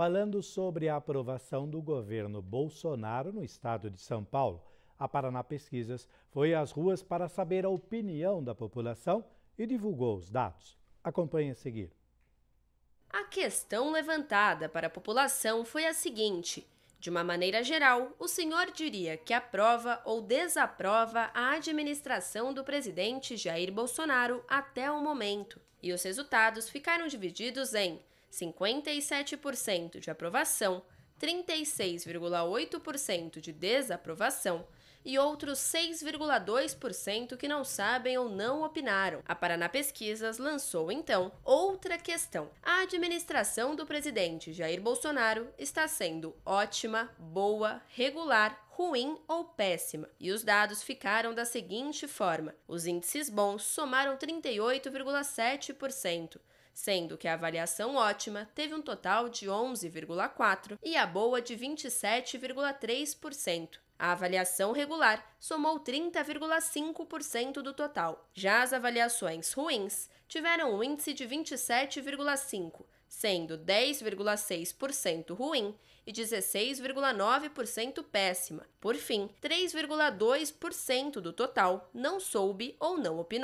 falando sobre a aprovação do governo Bolsonaro no estado de São Paulo. A Paraná Pesquisas foi às ruas para saber a opinião da população e divulgou os dados. Acompanhe a seguir. A questão levantada para a população foi a seguinte: de uma maneira geral, o senhor diria que aprova ou desaprova a administração do presidente Jair Bolsonaro até o momento. E os resultados ficaram divididos em 57% de aprovação, 36,8% de desaprovação e outros 6,2% que não sabem ou não opinaram. A Paraná Pesquisas lançou então outra questão. A administração do presidente Jair Bolsonaro está sendo ótima, boa, regular, ruim ou péssima. E os dados ficaram da seguinte forma: os índices bons somaram 38,7% sendo que a avaliação ótima teve um total de 11,4% e a boa de 27,3%. A avaliação regular somou 30,5% do total. Já as avaliações ruins tiveram um índice de 27,5%, sendo 10,6% ruim e 16,9% péssima. Por fim, 3,2% do total não soube ou não opinou.